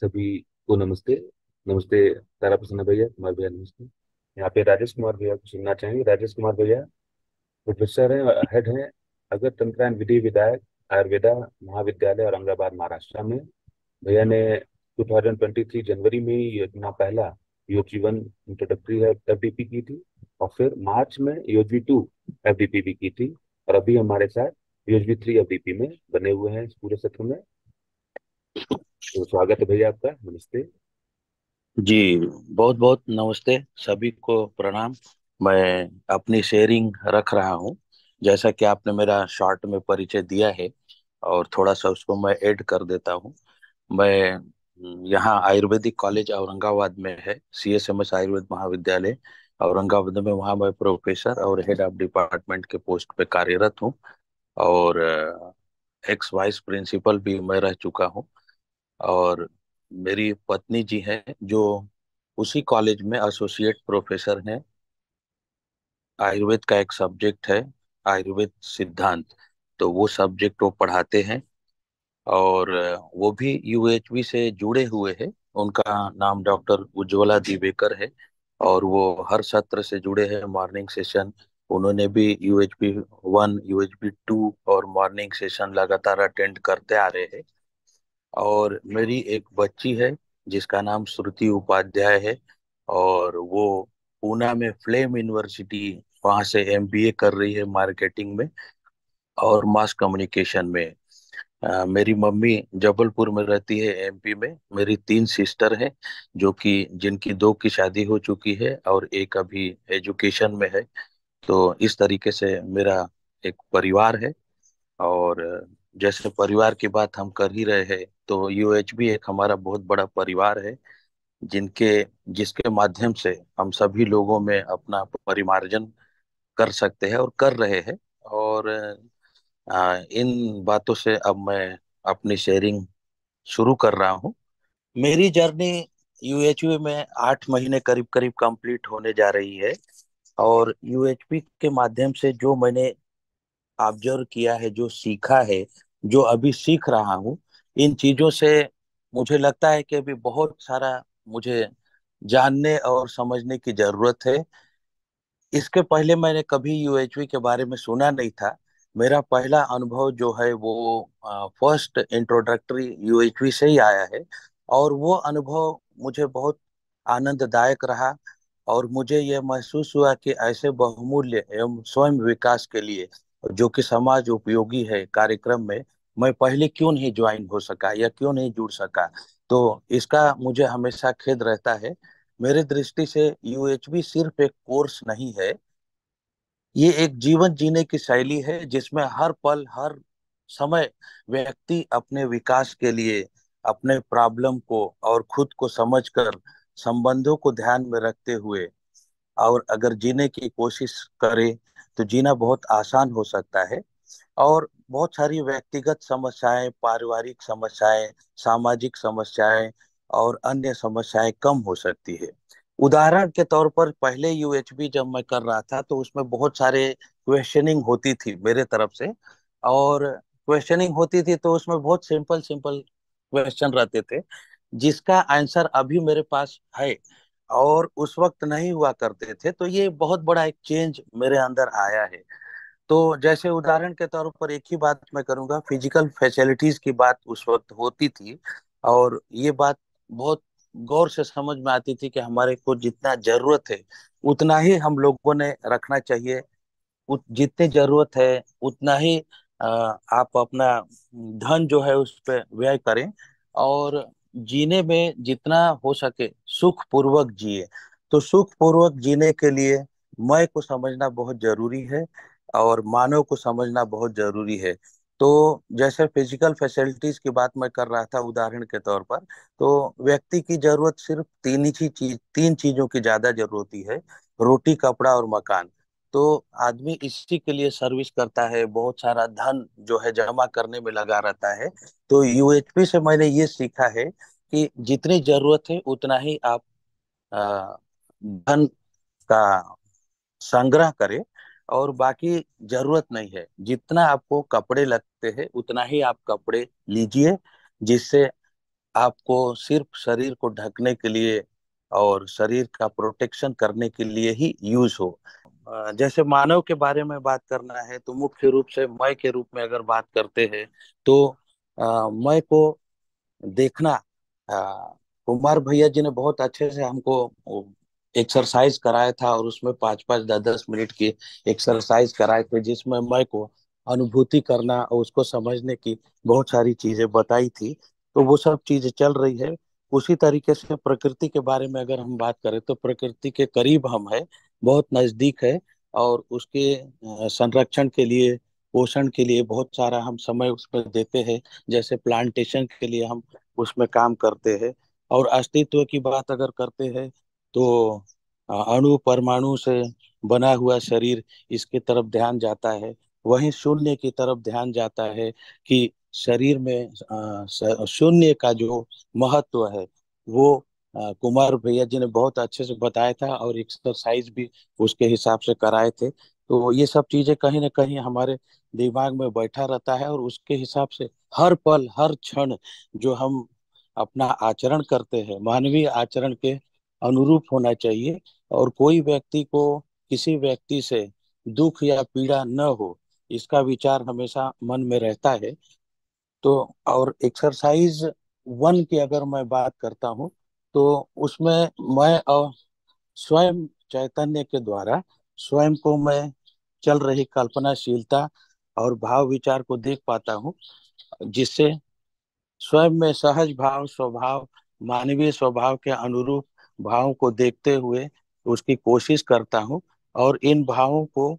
सभी को नमस्ते नमस्ते तारा प्रसन्न भैया कुमार भैया नमस्ते यहाँ पे राजेश कुमार भैया को सुनना चाहेंगे राजेश कुमार भैया प्रोफेसर हैं हेड हैं अगर तंत्रायन विधि विधायक आयुर्वेदा महाविद्यालय औरंगाबाद महाराष्ट्र में भैया ने 2023 जनवरी में ये अपना पहला योग जीवन इंट्रोडक्टरी एफ की थी और फिर मार्च में योजवी टू एफ भी की थी और अभी हमारे साथ योजवी थ्री एफ में बने हुए हैं इस पूरे सत्र में तो स्वागत है भैया आपका नमस्ते जी बहुत बहुत नमस्ते सभी को प्रणाम मैं अपनी शेयरिंग रख रहा हूँ जैसा कि आपने मेरा शॉर्ट में परिचय दिया है और थोड़ा सा उसको मैं ऐड कर देता हूँ मैं हम्म, यहाँ आयुर्वेदिक कॉलेज औरंगाबाद में है C S M S Ayurved Mahavidyalaya Aurangabad में वहाँ मैं प्रोफेसर और हेड ऑफ डिपार्टमेंट के पोस्ट पे कार्यरत हूँ और एक्स वाइस प्रिंसिपल भी मैं रह चुका हूँ और मेरी पत्नी जी हैं जो उसी कॉलेज में एसोसिएट प्रोफेसर हैं आयुर्वेद का एक सब्जेक्ट है आयुर्वेद सिद्धांत तो वो सब्जेक्ट वो पढ़ाते हैं और वो भी यूएचबी से जुड़े हुए हैं उनका नाम डॉक्टर उज्ज्वला दिवेकर है और वो हर सत्र से जुड़े हैं मॉर्निंग सेशन उन्होंने भी UHP P one U H two और मॉर्निंग सेशन लगातार अटेंड करते आ रहे हैं और मेरी एक बच्ची है जिसका नाम श्रुति उपाध्याय है और वो पूना में फ्लेम यूनिवर्सिटी वहाँ से एमबीए कर रही है मार्केटिंग में और मास कम्युनिकेशन में आ, मेरी मम्मी जबलपुर में रहती है एमपी में मेरी तीन सिस्टर हैं जो कि जिनकी दो की शादी हो चुकी है और एक अभी एजुकेशन में है तो इस तरीके से मेरा एक परिवार है और जैसे परिवार की बात हम कर ही रहे हैं तो यूएचबी एक हमारा बहुत बड़ा परिवार है जिनके जिसके माध्यम से हम सभी लोगों में अपना परिमार्जन कर सकते हैं और कर रहे हैं और आ, इन बातों से अब मैं अपनी शेयरिंग शुरू कर रहा हूँ मेरी जर्नी यूएचपी में आठ महीने करीब करीब कंप्लीट होने जा रही है और यूएचपी के माध्यम से जो मैंने ऑब्जर्व किया है जो सीखा है जो अभी सीख रहा हूँ इन चीज़ों से मुझे लगता है कि अभी बहुत सारा मुझे जानने और समझने की ज़रूरत है इसके पहले मैंने कभी यूएचवी के बारे में सुना नहीं था मेरा पहला अनुभव जो है वो फर्स्ट इंट्रोडक्टरी यूएचवी से ही आया है और वो अनुभव मुझे बहुत आनंददायक रहा और मुझे यह महसूस हुआ कि ऐसे बहुमूल्य एवं स्वयं विकास के लिए जो कि समाज उपयोगी है कार्यक्रम में मैं पहले क्यों नहीं ज्वाइन हो सका या क्यों नहीं जुड़ सका तो इसका मुझे हमेशा खेद रहता है मेरे दृष्टि से यूएचबी सिर्फ एक कोर्स नहीं है ये एक जीवन जीने की शैली है जिसमें हर पल हर समय व्यक्ति अपने विकास के लिए अपने प्रॉब्लम को और खुद को समझकर संबंधों को ध्यान में रखते हुए और अगर जीने की कोशिश करे तो जीना बहुत आसान हो सकता है और बहुत सारी व्यक्तिगत समस्याएं पारिवारिक समस्याएं सामाजिक समस्याएं और अन्य समस्याएं कम हो सकती है उदाहरण के तौर पर पहले यूएचबी जब मैं कर रहा था तो उसमें बहुत सारे क्वेश्चनिंग होती थी मेरे तरफ से और क्वेश्चनिंग होती थी तो उसमें बहुत सिंपल सिंपल क्वेश्चन रहते थे जिसका आंसर अभी मेरे पास है और उस वक्त नहीं हुआ करते थे तो ये बहुत बड़ा एक चेंज मेरे अंदर आया है तो जैसे उदाहरण के तौर पर एक ही बात मैं करूंगा फिजिकल फैसिलिटीज की बात उस वक्त होती थी और ये बात बहुत गौर से समझ में आती थी कि हमारे को जितना जरूरत है उतना ही हम लोगों ने रखना चाहिए जितनी जरूरत है उतना ही आप अपना धन जो है उस पर व्यय करें और जीने में जितना हो सके सुख पूर्वक जिए तो सुख पूर्वक जीने के लिए मय को समझना बहुत जरूरी है और मानव को समझना बहुत जरूरी है तो जैसे फिजिकल फैसिलिटीज की बात मैं कर रहा था उदाहरण के तौर पर तो व्यक्ति की जरूरत सिर्फ तीन ही चीज तीन चीजों की ज्यादा जरूरत है रोटी कपड़ा और मकान तो आदमी इसी के लिए सर्विस करता है बहुत सारा धन जो है जमा करने में लगा रहता है तो यूएचपी से मैंने ये सीखा है कि जितनी जरूरत है उतना ही आप धन का संग्रह करें और बाकी जरूरत नहीं है जितना आपको कपड़े लगते हैं उतना ही आप कपड़े लीजिए जिससे आपको सिर्फ शरीर को ढकने के लिए और शरीर का प्रोटेक्शन करने के लिए ही यूज हो जैसे मानव के बारे में बात करना है तो मुख्य रूप से मय के रूप में अगर बात करते हैं तो मय को देखना कुमार भैया जी ने बहुत अच्छे से हमको एक्सरसाइज कराया था और उसमें पांच पांच दस दस मिनट की एक्सरसाइज कराए थे जिसमें मय को अनुभूति करना और उसको समझने की बहुत सारी चीजें बताई थी तो वो सब चीजें चल रही है उसी तरीके से प्रकृति के बारे में अगर हम बात करें तो प्रकृति के करीब हम है बहुत नज़दीक है और उसके संरक्षण के लिए पोषण के लिए बहुत सारा हम समय उसमें देते हैं जैसे प्लांटेशन के लिए हम उसमें काम करते हैं और अस्तित्व की बात अगर करते हैं तो अणु परमाणु से बना हुआ शरीर इसके तरफ ध्यान जाता है वहीं शून्य की तरफ ध्यान जाता है कि शरीर में शून्य का जो महत्व है वो कुमार भैया जी ने बहुत अच्छे से बताया था और एक्सरसाइज भी उसके हिसाब से कराए थे तो ये सब चीजें कहीं ना कहीं हमारे दिमाग में बैठा रहता है और उसके हिसाब से हर पल हर क्षण जो हम अपना आचरण करते हैं मानवीय आचरण के अनुरूप होना चाहिए और कोई व्यक्ति को किसी व्यक्ति से दुख या पीड़ा न हो इसका विचार हमेशा मन में रहता है तो और एक्सरसाइज वन की अगर मैं बात करता हूँ तो उसमें मैं और स्वयं चैतन्य के द्वारा स्वयं को मैं चल रही कल्पनाशीलता और भाव विचार को देख पाता हूँ जिससे स्वयं में सहज भाव स्वभाव मानवीय स्वभाव के अनुरूप भावों को देखते हुए उसकी कोशिश करता हूँ और इन भावों को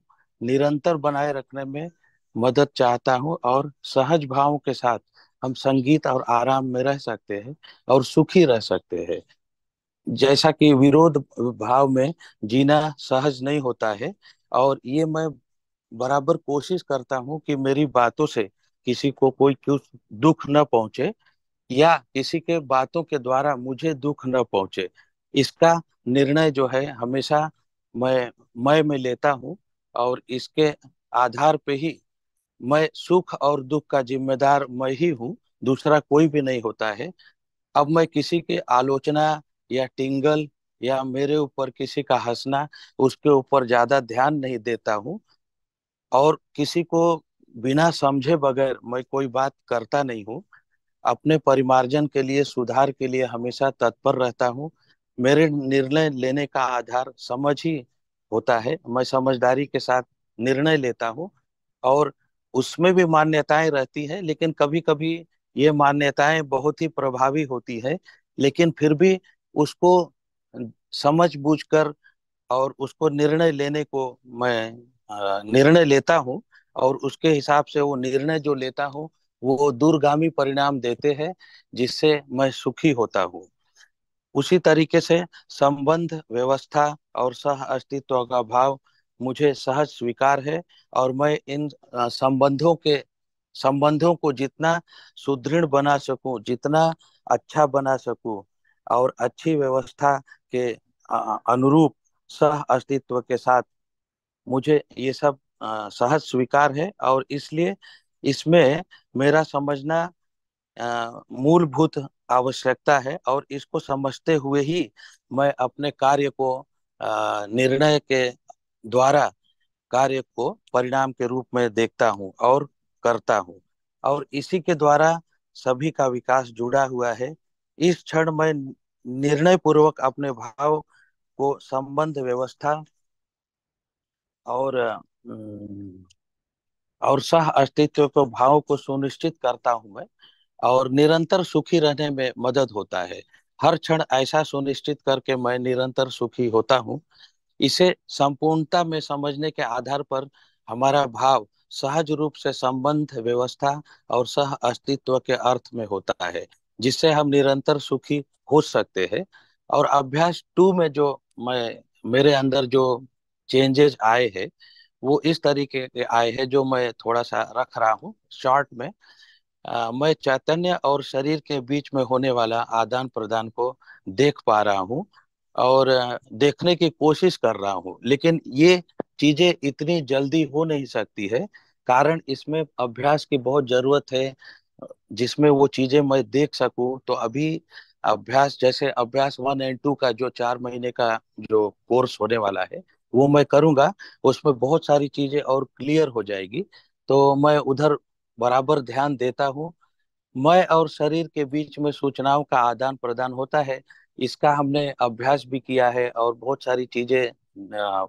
निरंतर बनाए रखने में मदद चाहता हूँ और सहज भावों के साथ हम संगीत और आराम में रह सकते हैं और सुखी रह सकते हैं जैसा कि विरोध भाव में जीना सहज नहीं होता है और ये मैं बराबर कोशिश करता हूँ कि मेरी बातों से किसी को कोई कुछ दुख न पहुंचे या किसी के बातों के द्वारा मुझे दुख न पहुंचे इसका निर्णय जो है हमेशा मैं मैं में लेता हूँ और इसके आधार पे ही मैं सुख और दुख का जिम्मेदार मैं ही हूँ दूसरा कोई भी नहीं होता है अब मैं किसी के आलोचना या टिंगल या मेरे ऊपर किसी का हंसना उसके ऊपर ज्यादा ध्यान नहीं देता हूँ और किसी को बिना समझे बगैर मैं कोई बात करता नहीं हूँ अपने परिमार्जन के लिए सुधार के लिए हमेशा तत्पर रहता हूँ मेरे निर्णय लेने का आधार समझ ही होता है मैं समझदारी के साथ निर्णय लेता हूँ और उसमें भी मान्यताएं रहती है लेकिन कभी कभी ये मान्यताएं बहुत ही प्रभावी होती है लेकिन फिर भी उसको समझ बूझकर और उसको निर्णय लेने को मैं निर्णय लेता हूँ और उसके हिसाब से वो निर्णय जो लेता हूँ वो दूरगामी परिणाम देते हैं जिससे मैं सुखी होता हूँ उसी तरीके से संबंध व्यवस्था और सह अस्तित्व का भाव मुझे सहज स्वीकार है और मैं इन संबंधों के संबंधों को जितना सुदृढ़ बना सकूं जितना अच्छा बना सकूं और अच्छी व्यवस्था के अनुरूप सह अस्तित्व के साथ मुझे ये सब सहज स्वीकार है और इसलिए इसमें मेरा समझना मूलभूत आवश्यकता है और इसको समझते हुए ही मैं अपने कार्य को निर्णय के द्वारा कार्य को परिणाम के रूप में देखता हूँ और करता हूँ और इसी के द्वारा सभी का विकास जुड़ा हुआ है इस क्षण में निर्णय पूर्वक अपने भाव को संबंध व्यवस्था और और सह अस्तित्व को भाव को सुनिश्चित करता हूँ मैं और निरंतर सुखी रहने में मदद होता है हर क्षण ऐसा सुनिश्चित करके मैं निरंतर सुखी होता हूँ इसे संपूर्णता में समझने के आधार पर हमारा भाव सहज रूप से संबंध व्यवस्था और सह अस्तित्व के अर्थ में होता है जिससे हम निरंतर सुखी हो सकते हैं और अभ्यास टू में जो मैं मेरे अंदर जो चेंजेस आए हैं वो इस तरीके के आए हैं जो मैं थोड़ा सा रख रहा हूँ शॉर्ट में आ, मैं चैतन्य और शरीर के बीच में होने वाला आदान प्रदान को देख पा रहा हूँ और देखने की कोशिश कर रहा हूँ लेकिन ये चीजें इतनी जल्दी हो नहीं सकती है कारण इसमें अभ्यास की बहुत जरूरत है जिसमें वो चीजें मैं देख सकूं तो अभी अभ्यास जैसे अभ्यास वन एंड टू का जो चार महीने का जो कोर्स होने वाला है वो मैं करूंगा उसमें बहुत सारी चीजें और क्लियर हो जाएगी तो मैं उधर बराबर ध्यान देता हूँ मैं और शरीर के बीच में सूचनाओं का आदान प्रदान होता है इसका हमने अभ्यास भी किया है और बहुत सारी चीजें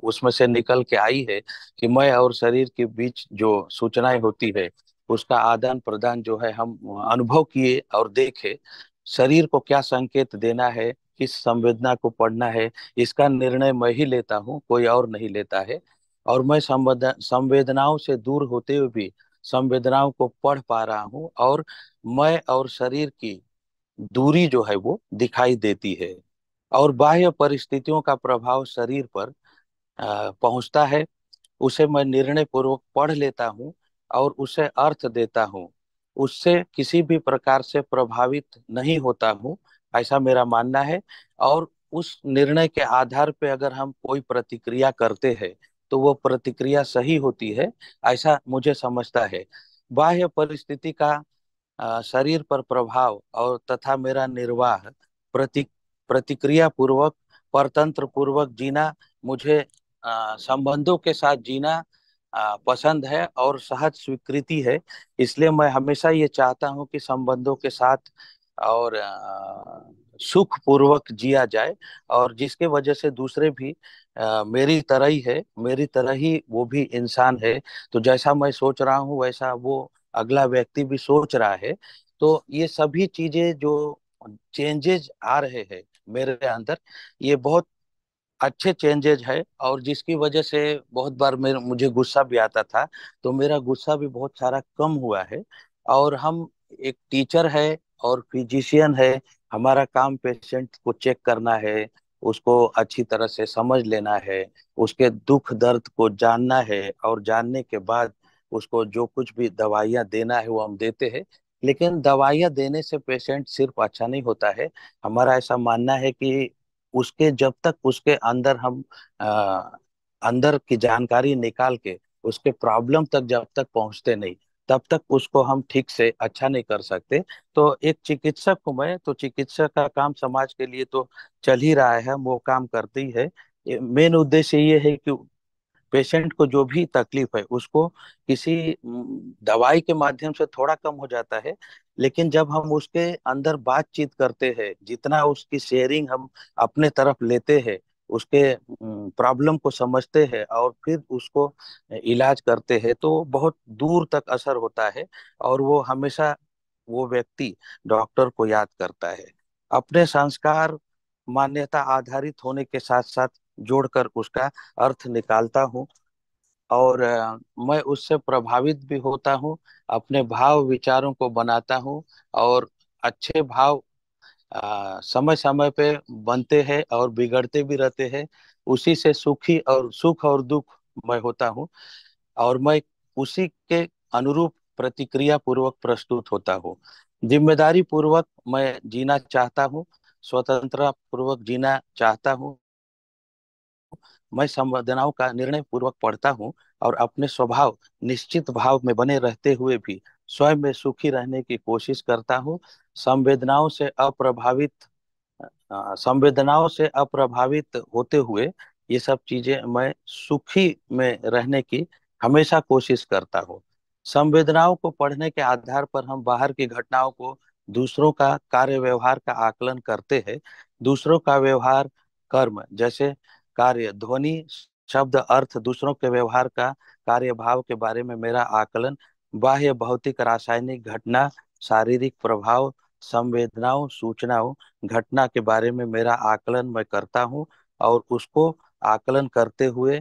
उसमें से निकल के आई है कि मैं और शरीर के बीच जो सूचनाएं होती है उसका आदान प्रदान जो है हम अनुभव किए और देखे शरीर को क्या संकेत देना है किस संवेदना को पढ़ना है इसका निर्णय मैं ही लेता हूँ कोई और नहीं लेता है और मैं संवेदनाओं से दूर होते हुए भी संवेदनाओं को पढ़ पा रहा हूँ और मैं और शरीर की दूरी जो है वो दिखाई देती है और बाह्य परिस्थितियों का प्रभाव शरीर पर पहुंचता है उसे मैं निर्णय पूर्वक पढ़ लेता हूँ और उसे अर्थ देता हूँ उससे किसी भी प्रकार से प्रभावित नहीं होता हूँ ऐसा मेरा मानना है और उस निर्णय के आधार पे अगर हम कोई प्रतिक्रिया करते हैं तो वो प्रतिक्रिया सही होती है ऐसा मुझे समझता है बाह्य परिस्थिति का शरीर पर प्रभाव और तथा मेरा निर्वाह प्रति प्रतिक्रिया पूर्वक परतंत्र पूर्वक जीना मुझे संबंधों के साथ जीना पसंद है और सहज स्वीकृति है इसलिए मैं हमेशा ये चाहता हूँ कि संबंधों के साथ और सुख पूर्वक जिया जाए और जिसके वजह से दूसरे भी आ, मेरी तरह ही है मेरी तरह ही वो भी इंसान है तो जैसा मैं सोच रहा हूँ वैसा वो अगला व्यक्ति भी सोच रहा है तो ये सभी चीजें जो चेंजेज आ रहे हैं मेरे अंदर ये बहुत अच्छे चेंजेज है और जिसकी वजह से बहुत बार मेरे मुझे गुस्सा भी आता था तो मेरा गुस्सा भी बहुत सारा कम हुआ है और हम एक टीचर है और फिजिशियन है हमारा काम पेशेंट को चेक करना है उसको अच्छी तरह से समझ लेना है उसके दुख दर्द को जानना है और जानने के बाद उसको जो कुछ भी दवाइयाँ देना है वो हम देते हैं लेकिन दवाइयाँ देने से पेशेंट सिर्फ अच्छा नहीं होता है हमारा ऐसा मानना है कि उसके जब तक उसके अंदर हम आ, अंदर की जानकारी निकाल के उसके प्रॉब्लम तक जब तक पहुंचते नहीं तब तक उसको हम ठीक से अच्छा नहीं कर सकते तो एक चिकित्सक हूँ मैं तो चिकित्सक का काम समाज के लिए तो चल ही रहा है वो काम करती है मेन उद्देश्य ये है कि पेशेंट को जो भी तकलीफ है उसको किसी दवाई के माध्यम से थोड़ा कम हो जाता है लेकिन जब हम उसके अंदर बातचीत करते हैं जितना उसकी शेयरिंग हम अपने तरफ लेते हैं उसके प्रॉब्लम को समझते हैं और फिर उसको इलाज करते हैं तो बहुत दूर तक असर होता है और वो हमेशा वो व्यक्ति डॉक्टर को याद करता है अपने संस्कार मान्यता आधारित होने के साथ साथ जोड़कर उसका अर्थ निकालता हूँ और मैं उससे प्रभावित भी होता हूँ अपने भाव विचारों को बनाता हूँ और अच्छे भाव समय समय पे बनते हैं और बिगड़ते भी रहते हैं उसी से सुखी और सुख और दुख मैं होता हूँ और मैं उसी के अनुरूप प्रतिक्रिया पूर्वक प्रस्तुत होता हूँ जिम्मेदारी पूर्वक मैं जीना चाहता हूँ स्वतंत्रता पूर्वक जीना चाहता हूँ मैं संवेदनाओं का निर्णय पूर्वक पढ़ता हूँ और अपने स्वभाव निश्चित भाव में बने रहते हुए भी स्वयं में सुखी रहने की कोशिश करता हूँ संवेदनाओं से अप्रभावित संवेदनाओं से अप्रभावित होते हुए ये सब चीजें मैं सुखी में रहने की हमेशा कोशिश करता हूँ संवेदनाओं को पढ़ने के आधार पर हम बाहर की घटनाओं को दूसरों का कार्य व्यवहार का आकलन करते हैं दूसरों का व्यवहार कर्म जैसे कार्य ध्वनि शब्द अर्थ दूसरों के व्यवहार का कार्य भाव के बारे में मेरा आकलन बाह्य भौतिक रासायनिक घटना शारीरिक प्रभाव संवेदनाओं सूचनाओं घटना के बारे में मेरा आकलन मैं करता हूँ और उसको आकलन करते हुए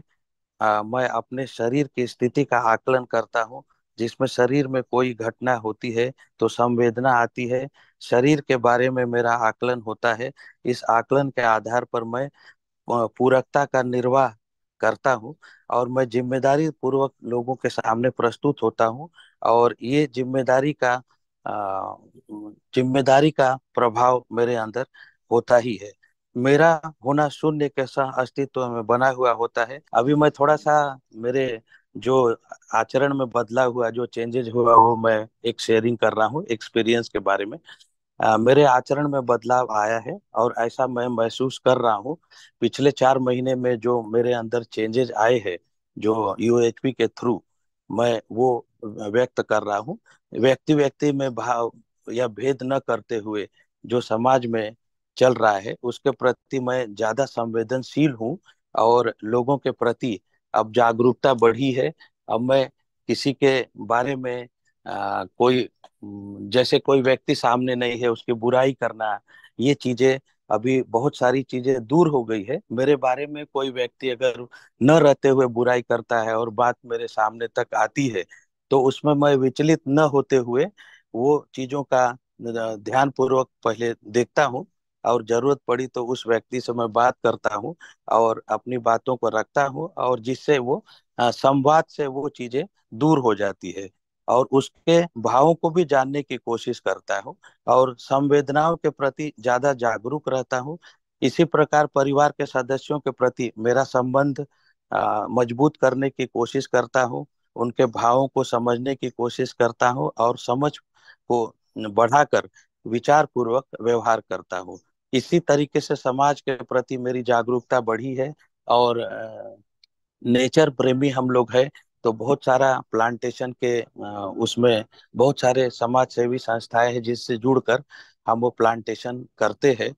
आ, मैं अपने शरीर की स्थिति का आकलन करता हूँ जिसमें शरीर में कोई घटना होती है तो संवेदना आती है शरीर के बारे में मेरा आकलन होता है इस आकलन के आधार पर मैं पूरकता का निर्वाह करता हूँ और मैं जिम्मेदारी पूर्वक लोगों के सामने प्रस्तुत होता हूँ और ये जिम्मेदारी का जिम्मेदारी का प्रभाव मेरे अंदर होता ही है मेरा होना शून्य कैसा अस्तित्व में बना हुआ होता है अभी मैं थोड़ा सा मेरे जो आचरण में बदला हुआ जो चेंजेज हुआ वो मैं एक शेयरिंग कर रहा हूँ एक्सपीरियंस के बारे में आ, मेरे आचरण में बदलाव आया है और ऐसा मैं महसूस कर रहा हूँ पिछले चार महीने में जो मेरे अंदर चेंजेज आए हैं जो यूएचपी के थ्रू मैं वो व्यक्त कर रहा हूँ व्यक्ति व्यक्ति में भाव या भेद न करते हुए जो समाज में चल रहा है उसके प्रति मैं ज्यादा संवेदनशील हूँ और लोगों के प्रति अब जागरूकता बढ़ी है अब मैं किसी के बारे में आ, कोई जैसे कोई व्यक्ति सामने नहीं है उसकी बुराई करना ये चीजें अभी बहुत सारी चीजें दूर हो गई है मेरे बारे में कोई व्यक्ति अगर न रहते हुए बुराई करता है और बात मेरे सामने तक आती है तो उसमें मैं विचलित न होते हुए वो चीजों का ध्यान पूर्वक पहले देखता हूँ और जरूरत पड़ी तो उस व्यक्ति से मैं बात करता हूँ और अपनी बातों को रखता हूँ और जिससे वो संवाद से वो चीजें दूर हो जाती है और उसके भावों को भी जानने की कोशिश करता हूँ और संवेदनाओं के प्रति ज्यादा जागरूक रहता हूँ इसी प्रकार परिवार के सदस्यों के प्रति मेरा संबंध मजबूत करने की कोशिश करता हूँ उनके भावों को समझने की कोशिश करता हूँ और समझ को बढ़ाकर विचार पूर्वक व्यवहार करता हूँ इसी तरीके से समाज के प्रति मेरी जागरूकता बढ़ी है और नेचर प्रेमी हम लोग हैं तो बहुत सारा प्लांटेशन के उसमें बहुत सारे समाज सेवी संस्थाएं हैं जिससे जुड़कर हम वो प्लांटेशन करते हैं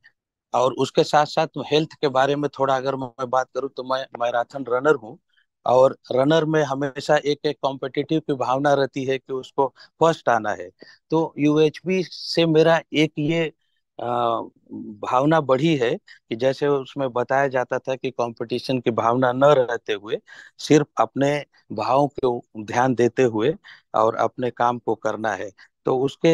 और उसके साथ साथ हेल्थ के बारे में थोड़ा अगर मैं बात करूं तो मैं मैराथन रनर हूं और रनर में हमेशा एक एक कॉम्पिटिटिव की भावना रहती है कि उसको फर्स्ट आना है तो यूएचबी से मेरा एक ये भावना बढ़ी है कि जैसे उसमें बताया जाता था कि कंपटीशन की भावना न रहते हुए सिर्फ अपने भावों को ध्यान देते हुए और अपने काम को करना है तो उसके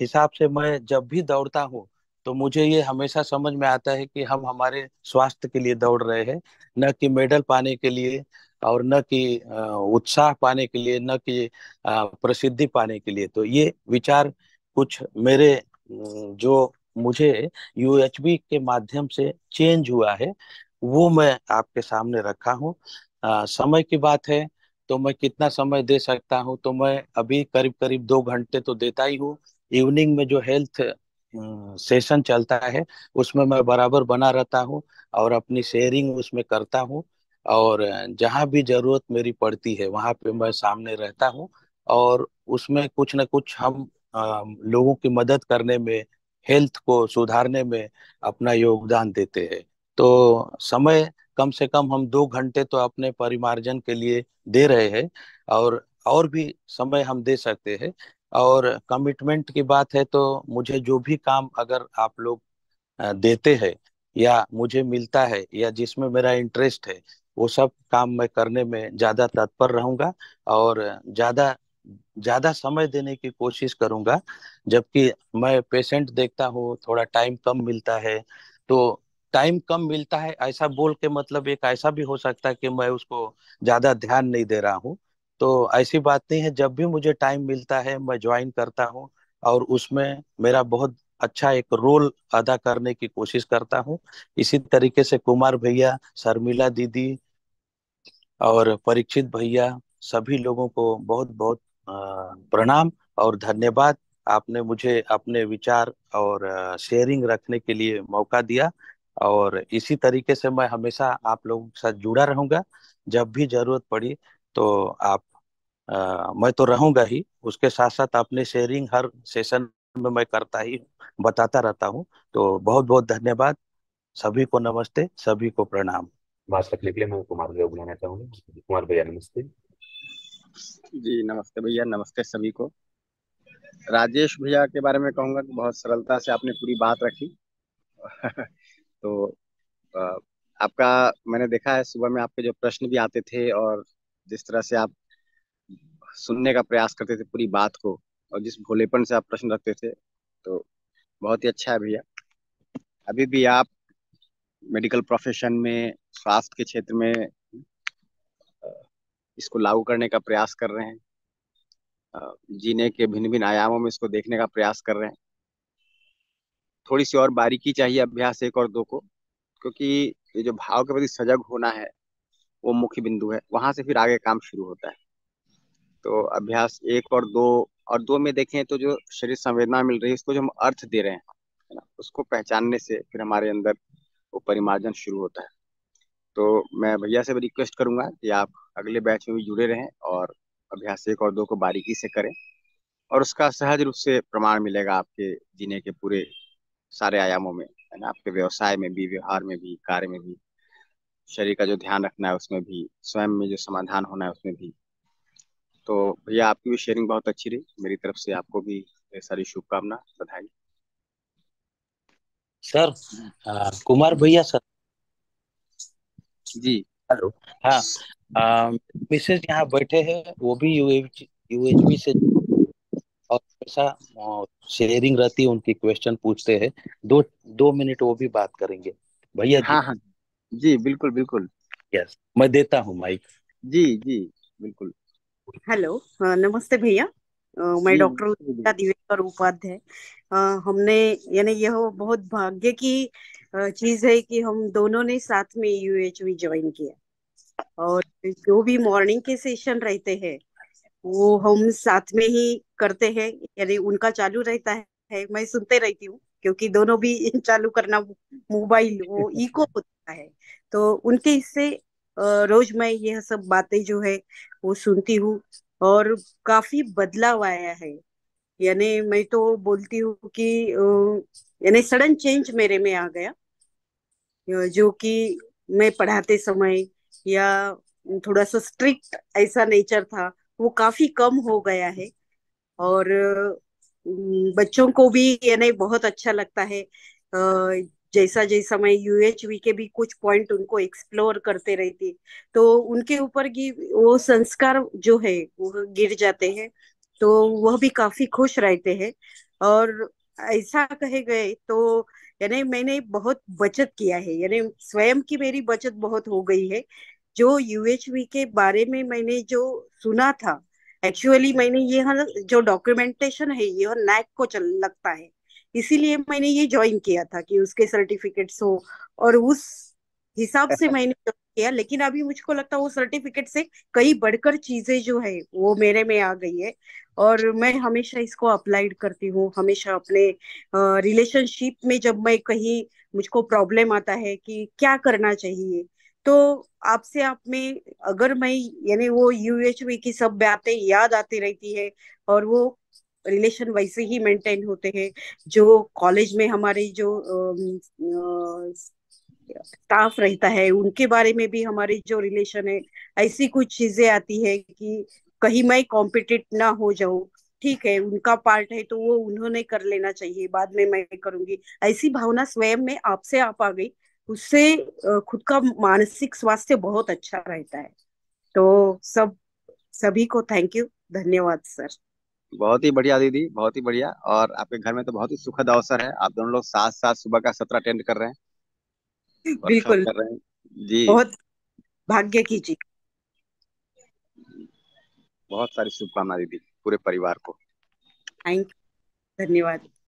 हिसाब से मैं जब भी दौड़ता हूँ तो मुझे ये हमेशा समझ में आता है कि हम हमारे स्वास्थ्य के लिए दौड़ रहे हैं न कि मेडल पाने के लिए और न कि उत्साह पाने के लिए न कि प्रसिद्धि पाने के लिए तो ये विचार कुछ मेरे जो मुझे यूएचबी के माध्यम से चेंज हुआ है वो मैं आपके सामने रखा हूँ समय की बात है तो मैं कितना समय दे सकता हूँ तो मैं अभी करीब करीब दो घंटे तो देता ही हूँ इवनिंग में जो हेल्थ सेशन चलता है उसमें मैं बराबर बना रहता हूँ और अपनी शेयरिंग उसमें करता हूँ और जहाँ भी जरूरत मेरी पड़ती है वहां पे मैं सामने रहता हूँ और उसमें कुछ ना कुछ हम आ, लोगों की मदद करने में हेल्थ को सुधारने में अपना योगदान देते हैं तो समय कम से कम हम दो घंटे तो अपने परिमार्जन के लिए दे रहे हैं और और भी समय हम दे सकते हैं और कमिटमेंट की बात है तो मुझे जो भी काम अगर आप लोग देते हैं या मुझे मिलता है या जिसमें मेरा इंटरेस्ट है वो सब काम मैं करने में ज़्यादा तत्पर रहूँगा और ज़्यादा ज्यादा समय देने की कोशिश करूंगा जबकि मैं पेशेंट देखता हूँ थोड़ा टाइम कम मिलता है तो टाइम कम मिलता है ऐसा बोल के मतलब एक ऐसा भी हो सकता है कि मैं उसको ज्यादा ध्यान नहीं दे रहा हूँ तो ऐसी बात नहीं है जब भी मुझे टाइम मिलता है मैं ज्वाइन करता हूँ और उसमें मेरा बहुत अच्छा एक रोल अदा करने की कोशिश करता हूँ इसी तरीके से कुमार भैया शर्मिला दीदी और परीक्षित भैया सभी लोगों को बहुत बहुत प्रणाम और धन्यवाद आपने मुझे अपने विचार और शेयरिंग रखने के लिए मौका दिया और इसी तरीके से मैं हमेशा आप लोगों के साथ जुड़ा रहूंगा जब भी जरूरत पड़ी तो आप आ, मैं तो रहूंगा ही उसके साथ साथ अपने शेयरिंग हर सेशन में मैं करता ही बताता रहता हूँ तो बहुत बहुत धन्यवाद सभी को नमस्ते सभी को प्रणाम बात तकलीफ लिए मैं कुमार भैया बुलाना चाहूंगा कुमार भैया नमस्ते जी नमस्ते भैया नमस्ते सभी को राजेश भैया के बारे में कहूँगा कि बहुत सरलता से आपने पूरी बात रखी तो आपका मैंने देखा है सुबह में आपके जो प्रश्न भी आते थे और जिस तरह से आप सुनने का प्रयास करते थे पूरी बात को और जिस भोलेपन से आप प्रश्न रखते थे तो बहुत ही अच्छा है भैया अभी भी आप मेडिकल प्रोफेशन में स्वास्थ्य के क्षेत्र में इसको लागू करने का प्रयास कर रहे हैं जीने के भिन्न भिन्न आयामों में इसको देखने का प्रयास कर रहे हैं थोड़ी सी और बारीकी चाहिए अभ्यास एक और दो को क्योंकि ये जो भाव के प्रति सजग होना है वो मुख्य बिंदु है वहां से फिर आगे काम शुरू होता है तो अभ्यास एक और दो और दो में देखें तो जो शरीर संवेदना मिल रही है उसको जो हम अर्थ दे रहे हैं ना उसको पहचानने से फिर हमारे अंदर वो परिमार्जन शुरू होता है तो मैं भैया से रिक्वेस्ट करूंगा कि आप अगले बैच में भी जुड़े रहें और अभ्यास एक और दो को बारीकी से करें और उसका सहज रूप से प्रमाण मिलेगा आपके जीने के पूरे सारे आयामों में है ना आपके व्यवसाय में भी व्यवहार में भी कार्य में भी शरीर का जो ध्यान रखना है उसमें भी स्वयं में जो समाधान होना है उसमें भी तो भैया आपकी भी शेयरिंग बहुत अच्छी रही मेरी तरफ से आपको भी सारी शुभकामना बधाई सर कुमार भैया सर जी हेलो हाँ मिसेज यहाँ बैठे हैं वो भी यूएचबी से और ऐसा शेयरिंग रहती है उनकी क्वेश्चन पूछते हैं दो दो मिनट वो भी बात करेंगे भैया हाँ हाँ जी बिल्कुल बिल्कुल यस मैं देता हूँ माइक जी जी बिल्कुल हेलो नमस्ते भैया मैं डॉक्टर दिवेकर उपाध्याय हमने यानी यह बहुत भाग्य की चीज है कि हम दोनों ने साथ में यूएचवी ज्वाइन किया और जो भी मॉर्निंग के सेशन रहते हैं वो हम साथ में ही करते हैं यानी उनका चालू रहता है मैं सुनते रहती हूँ क्योंकि दोनों भी चालू करना मोबाइल वो इको होता है तो उनके हिस्से रोज मैं यह सब बातें जो है वो सुनती हूँ और काफी बदलाव आया है यानी मैं तो बोलती हूँ कि यानी सडन चेंज मेरे में आ गया जो कि मैं पढ़ाते समय या थोड़ा सा स्ट्रिक्ट ऐसा नेचर था वो काफी कम हो गया है और बच्चों को भी यानी नहीं बहुत अच्छा लगता है जैसा जैसा मैं यूएचवी के भी कुछ पॉइंट उनको एक्सप्लोर करते रहती तो उनके ऊपर की वो संस्कार जो है वो गिर जाते हैं तो वह भी काफी खुश रहते हैं और ऐसा कहे गए तो यानी मैंने बहुत बचत किया है यानी स्वयं की मेरी बचत बहुत हो गई है जो यूएचवी के बारे में मैंने जो सुना था एक्चुअली मैंने ये जो डॉक्यूमेंटेशन है ये नैक को चल लगता है इसीलिए मैंने ये ज्वाइन किया था कि उसके सर्टिफिकेट्स हो और उस हिसाब से मैंने किया लेकिन अभी मुझको लगता है वो सर्टिफिकेट से कई बढ़कर चीजें जो है वो मेरे में आ गई है और मैं हमेशा इसको अप्लाइड करती हूँ हमेशा अपने रिलेशनशिप में जब मैं कहीं मुझको प्रॉब्लम आता है कि क्या करना चाहिए तो आपसे आप में अगर मैं यानी वो यूएचवी की सब बातें याद आती रहती है और वो रिलेशन वैसे ही मेंटेन होते हैं जो कॉलेज में हमारे जो स्टाफ रहता है उनके बारे में भी हमारे जो रिलेशन है ऐसी कुछ चीजें आती है कि कहीं मैं कॉम्पिटेट ना हो जाऊं ठीक है उनका पार्ट है तो वो उन्होंने कर लेना चाहिए बाद में मैं करूंगी ऐसी भावना स्वयं में आपसे आप आ गई उससे खुद का मानसिक स्वास्थ्य बहुत अच्छा रहता है तो सब सभी को थैंक यू धन्यवाद सर बहुत ही बढ़िया दीदी बहुत ही बढ़िया और आपके घर में तो बहुत ही सुखद अवसर है आप दोनों लोग साथ साथ सुबह का सत्र अटेंड कर रहे हैं अच्छा, बिल्कुल जी बहुत भाग्य की जी बहुत सारी शुभकामनाएं दीदी पूरे परिवार को थैंक धन्यवाद